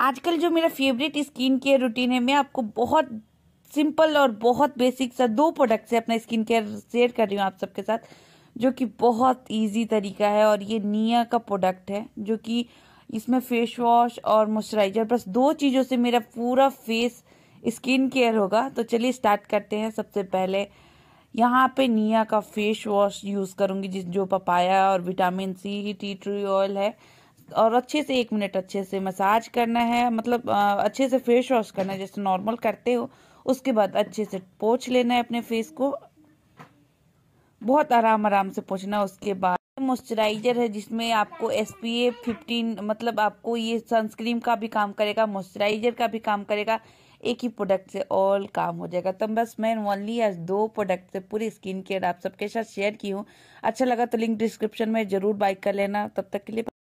आजकल जो मेरा फेवरेट स्किन केयर रूटीन है मैं आपको बहुत सिंपल और बहुत बेसिक सा दो प्रोडक्ट से अपना स्किन केयर शेयर कर रही हूँ आप सबके साथ जो कि बहुत इजी तरीका है और ये निया का प्रोडक्ट है जो कि इसमें फेस वॉश और मॉइस्चराइजर बस दो चीज़ों से मेरा पूरा फेस स्किन केयर होगा तो चलिए स्टार्ट करते हैं सबसे पहले यहाँ पे निया का फेस वॉश यूज़ करूँगी जिस जो पपाया और vitamin C tea tree oil है और अच्छे से एक मिनट अच्छे से मसाज करना है मतलब अच्छे से फेस वॉश करना है जैसे नॉर्मल करते हो उसके बाद अच्छे से पोछ लेना है अपने फेस को बहुत आराम आराम से पोछना उसके बाद मॉइस्चराइजर है जिसमें आपको एस पी ए फिफ्टीन मतलब आपको ये सनस्क्रीन का भी काम करेगा मॉइस्चराइजर का भी काम करेगा एक ही प्रोडक्ट से ऑल काम हो जाएगा तो बस मैं ओनली आज दो प्रोडक्ट से पूरी स्किन केयर आप सबके साथ शेयर की हूँ अच्छा लगा तो लिंक डिस्क्रिप्शन में ज़रूर बाइक कर लेना तब तक के लिए